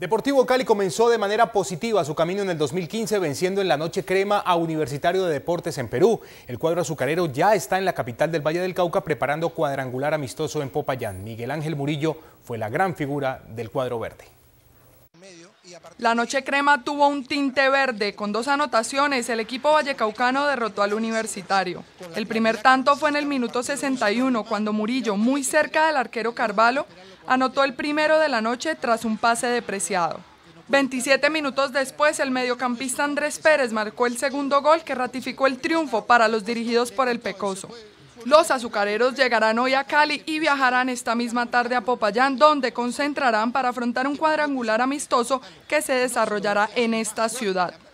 Deportivo Cali comenzó de manera positiva su camino en el 2015 venciendo en la noche crema a Universitario de Deportes en Perú. El cuadro azucarero ya está en la capital del Valle del Cauca preparando cuadrangular amistoso en Popayán. Miguel Ángel Murillo fue la gran figura del cuadro verde. La noche crema tuvo un tinte verde. Con dos anotaciones, el equipo vallecaucano derrotó al universitario. El primer tanto fue en el minuto 61, cuando Murillo, muy cerca del arquero Carvalho, anotó el primero de la noche tras un pase depreciado. 27 minutos después, el mediocampista Andrés Pérez marcó el segundo gol que ratificó el triunfo para los dirigidos por el Pecoso. Los azucareros llegarán hoy a Cali y viajarán esta misma tarde a Popayán, donde concentrarán para afrontar un cuadrangular amistoso que se desarrollará en esta ciudad.